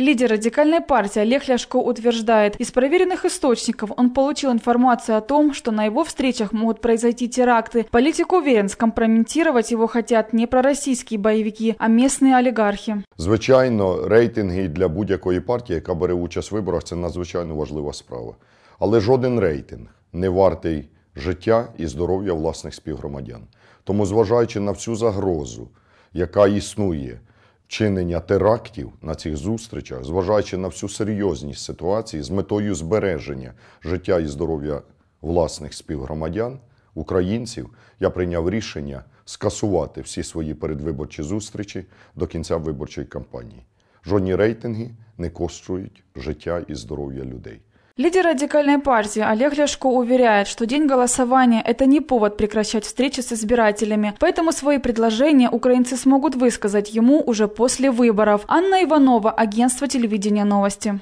Лидер радикальной партии Олег Ляшко утверждает, из проверенных источников он получил информацию о том, что на его встречах могут произойти теракты. Политик уверен, скомпрометировать его хотят не пророссийские боевики, а местные олігархи. Звичайно, рейтинги для будь-якої партії, яка бере участь в виборах, це надзвичайно важлива справа. Але жоден рейтинг не вартий життя і здоров'я власних співгромадян. Тому, зважаючи на всю загрозу, яка існує чинення терактів на цих зустрічах, зважаючи на всю серйозність ситуації з метою збереження життя і здоров'я власних співгромадян, українців, я прийняв рішення скасувати всі свої передвиборчі зустрічі до кінця виборчої кампанії. Жодні рейтинги не коштують життя і здоров'я людей. Лидер радикальной партии Олег Ляшко уверяет, что день голосования – это не повод прекращать встречи с избирателями, поэтому свои предложения украинцы смогут высказать ему уже после выборов. Анна Иванова, агентство телевидения новости.